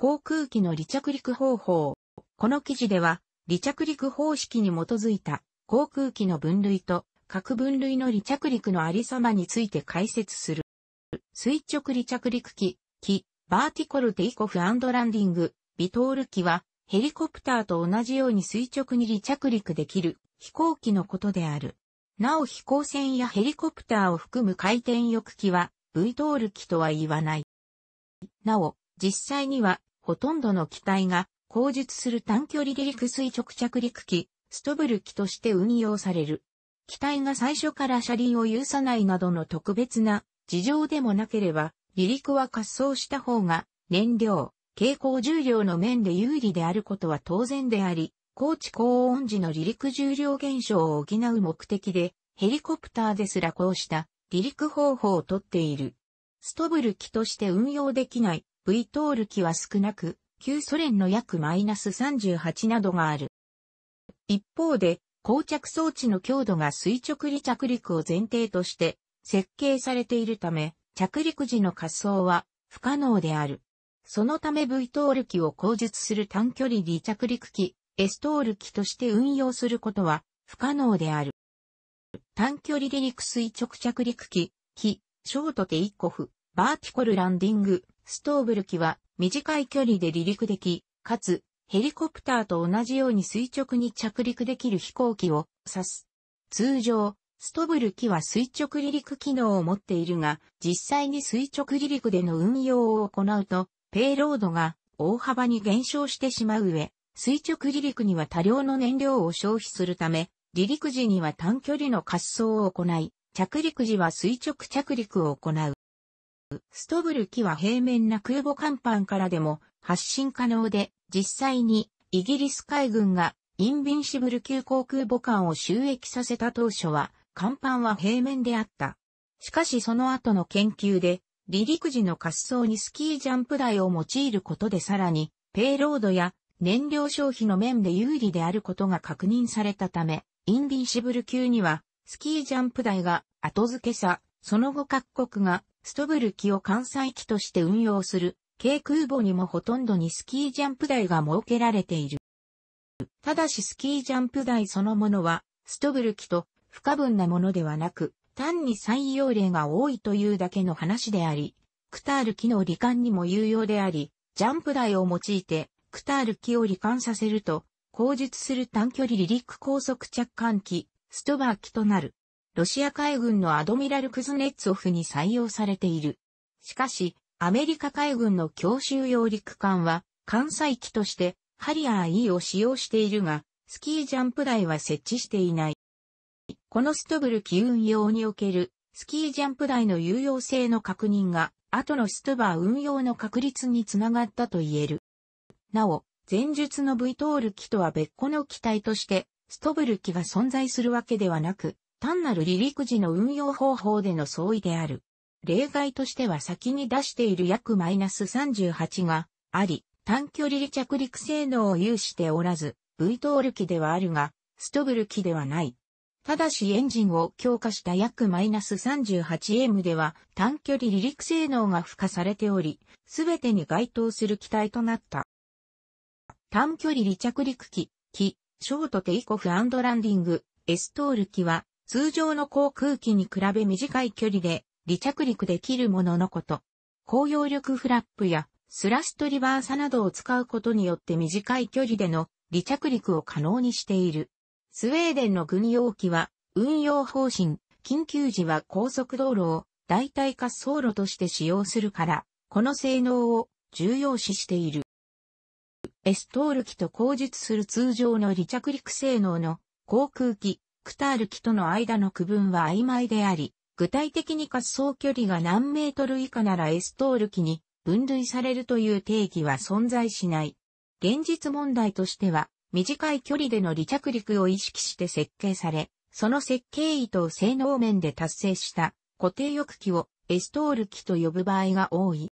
航空機の離着陸方法。この記事では、離着陸方式に基づいた航空機の分類と各分類の離着陸のありさまについて解説する。垂直離着陸機、機、バーティコルテイコフランディング、ビトール機は、ヘリコプターと同じように垂直に離着陸できる飛行機のことである。なお飛行船やヘリコプターを含む回転翼機は、V トール機とは言わない。なお、実際にはほとんどの機体が、後述する短距離離陸垂直着陸機、ストブル機として運用される。機体が最初から車輪を有さないなどの特別な事情でもなければ、離陸は滑走した方が、燃料、蛍光重量の面で有利であることは当然であり、高知高温時の離陸重量減少を補う目的で、ヘリコプターですらこうした離陸方法をとっている。ストブル機として運用できない V ール機は少なく、旧ソ連の約マイナス38などがある。一方で、膠着装置の強度が垂直離着陸を前提として設計されているため、着陸時の滑走は不可能である。そのため V トール機を口述する短距離離着陸機、S トール機として運用することは不可能である。短距離離陸垂直着陸機、機、ショートテイコフ、バーティコルランディング、ストーブル機は短い距離で離陸でき、かつヘリコプターと同じように垂直に着陸できる飛行機を指す。通常、ストブル機は垂直離陸機能を持っているが、実際に垂直離陸での運用を行うと、ペイロードが大幅に減少してしまう上、垂直離陸には多量の燃料を消費するため、離陸時には短距離の滑走を行い、着陸時は垂直着陸を行う。ストブル機は平面な空母甲板からでも発進可能で、実際にイギリス海軍がインビンシブル級航空母艦を収益させた当初は、甲板は平面であった。しかしその後の研究で、離陸時の滑走にスキージャンプ台を用いることでさらに、ペイロードや燃料消費の面で有利であることが確認されたため、インビンシブル級には、スキージャンプ台が後付けさその後各国がストブル機を艦載機として運用する、軽空母にもほとんどにスキージャンプ台が設けられている。ただしスキージャンプ台そのものは、ストブル機と不可分なものではなく、単に採用例が多いというだけの話であり、クタール機の罹患にも有用であり、ジャンプ台を用いて、クタール機を罹患させると、口述する短距離離陸高速着艦機、ストバー機となる。ロシア海軍のアドミラル・クズネッツォフに採用されている。しかし、アメリカ海軍の強襲揚陸艦は、艦載機として、ハリアー E を使用しているが、スキージャンプ台は設置していない。このストブル機運用における、スキージャンプ台の有用性の確認が、後のストバー運用の確立につながったと言える。なお、前述の V トール機とは別個の機体として、ストブル機が存在するわけではなく、単なる離陸時の運用方法での相違である。例外としては先に出している約マイナス38があり、短距離離着陸性能を有しておらず、V トール機ではあるが、ストブル機ではない。ただしエンジンを強化した約マイナス 38M では短距離離陸性能が付加されており、すべてに該当する機体となった。短距離離着陸機、機、ショートテイコフランディング、S トール機は通常の航空機に比べ短い距離で離着陸できるもののこと。高揚力フラップやスラストリバーサなどを使うことによって短い距離での離着陸を可能にしている。スウェーデンの軍用機は運用方針、緊急時は高速道路を代替滑走路として使用するから、この性能を重要視している。エストール機と口述する通常の離着陸性能の航空機クタール機との間の区分は曖昧であり、具体的に滑走距離が何メートル以下ならエストール機に分類されるという定義は存在しない。現実問題としては、短い距離での離着陸を意識して設計され、その設計意図を性能面で達成した固定翼機をエストール機と呼ぶ場合が多い。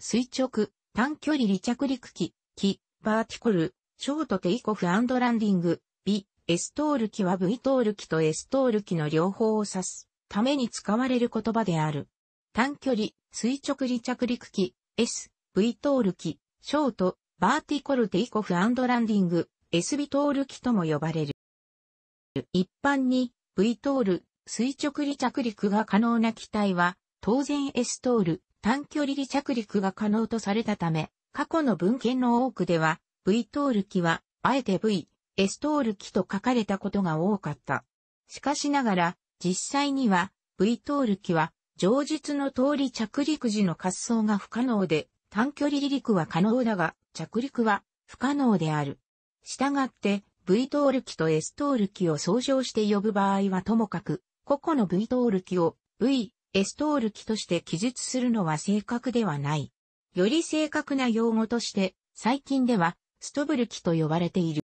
垂直、短距離離着陸機、機、バーティコル、ショートテイコフランディング、ビ、エストール機は V トール機とエストール機の両方を指すために使われる言葉である。短距離、垂直離着陸機、S、V トール機、ショート、バーティコルテイコフランディング、s ビトール機とも呼ばれる。一般に V トール、垂直離着陸が可能な機体は、当然 S トール、短距離離着陸が可能とされたため、過去の文献の多くでは、V トール機は、あえて V、エストール機と書かれたことが多かった。しかしながら、実際には、V トール機は、上述の通り着陸時の滑走が不可能で、短距離離陸は可能だが、着陸は不可能である。したがって、V トール機と S トール機を総称して呼ぶ場合はともかく、個々の V トール機を V、S トール機として記述するのは正確ではない。より正確な用語として、最近では、ストブル機と呼ばれている。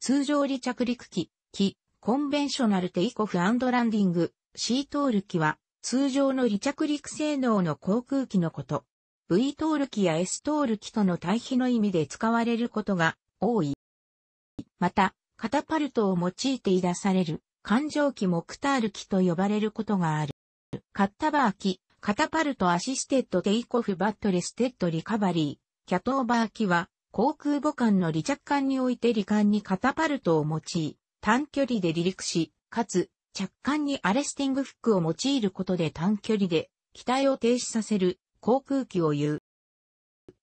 通常離着陸機、機、コンベンショナルテイコフランディング、シートール機は、通常の離着陸性能の航空機のこと。V トール機や S トール機との対比の意味で使われることが多い。また、カタパルトを用いてい出される、環状機モクタール機と呼ばれることがある。カッタバー機、カタパルトアシステッドテイコフバットレステッドリカバリー、キャトーバー機は、航空母艦の離着艦において離艦にカタパルトを用い、短距離で離陸し、かつ、着艦にアレスティングフックを用いることで短距離で、機体を停止させる、航空機を言う。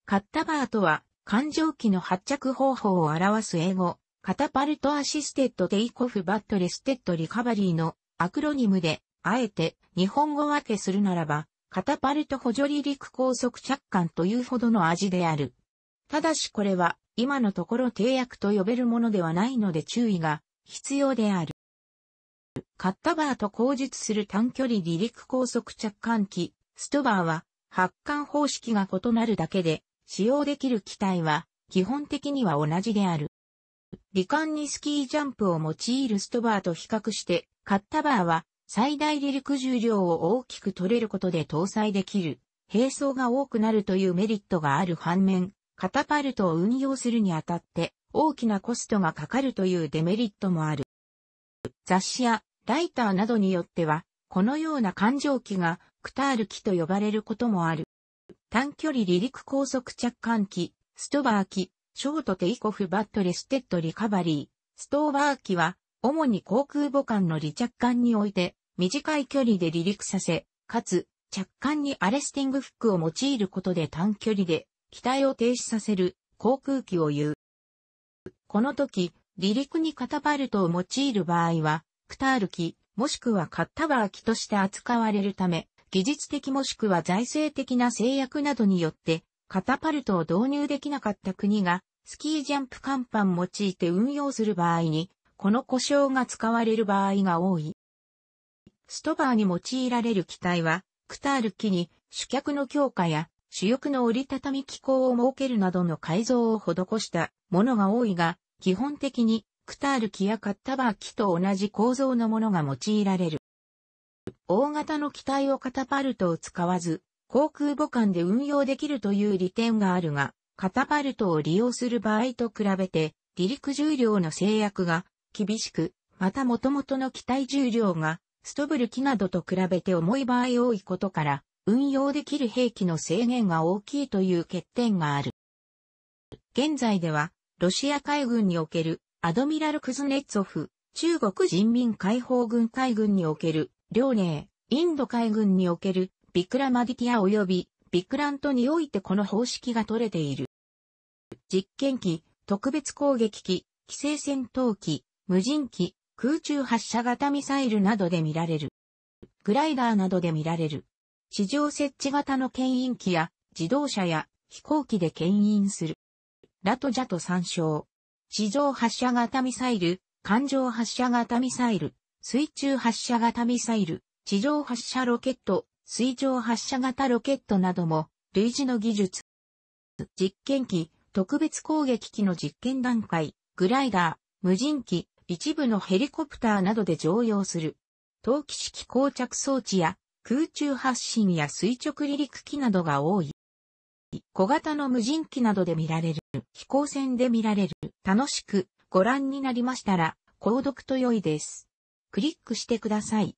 カッタバーとは、艦上機の発着方法を表す英語、カタパルトアシステッドテイコフバットレステッドリカバリーのアクロニムで、あえて日本語分けするならば、カタパルト補助離陸高速着艦というほどの味である。ただしこれは、今のところ定約と呼べるものではないので注意が必要である。カッタバーと口述する短距離離陸高速着艦機、ストバーは、発艦方式が異なるだけで、使用できる機体は、基本的には同じである。離艦にスキージャンプを用いるストバーと比較して、カッタバーは、最大離陸重量を大きく取れることで搭載できる、並走が多くなるというメリットがある反面、カタパルトを運用するにあたって大きなコストがかかるというデメリットもある。雑誌やライターなどによっては、このような環状機がクタール機と呼ばれることもある。短距離離陸高速着艦機、ストバー機、ショートテイコフバットレステッドリカバリー、ストーバー機は、主に航空母艦の離着艦において、短い距離で離陸させ、かつ、着艦にアレスティングフックを用いることで短距離で機体を停止させる航空機を言う。この時、離陸にカタパルトを用いる場合は、クタール機、もしくはカッタバー機として扱われるため、技術的もしくは財政的な制約などによって、カタパルトを導入できなかった国が、スキージャンプ甲板用いて運用する場合に、この故障が使われる場合が多い。ストバーに用いられる機体は、クタール機に主脚の強化や主翼の折りたたみ機構を設けるなどの改造を施したものが多いが、基本的にクタール機やカッタバー機と同じ構造のものが用いられる。大型の機体をカタパルトを使わず、航空母艦で運用できるという利点があるが、カタパルトを利用する場合と比べて、離陸重量の制約が厳しく、また元々の機体重量がストブル機などと比べて重い場合多いことから、運用できる兵器の制限が大きいという欠点がある。現在では、ロシア海軍におけるアドミラル・クズネッツォフ、中国人民解放軍海軍における遼寧、インド海軍におけるビクラマディティア及びビクラントにおいてこの方式が取れている。実験機、特別攻撃機、規制戦闘機、無人機、空中発射型ミサイルなどで見られる。グライダーなどで見られる。地上設置型の牽引機や自動車や飛行機で牽引する。ラトジャと参照。地上発射型ミサイル、艦上発射型ミサイル、水中発射型ミサイル、地上発射ロケット、水上発射型ロケットなども類似の技術。実験機、特別攻撃機の実験段階、グライダー、無人機、一部のヘリコプターなどで常用する。陶器式膠着装置や空中発進や垂直離陸機などが多い。小型の無人機などで見られる、飛行船で見られる、楽しくご覧になりましたら、購読と良いです。クリックしてください。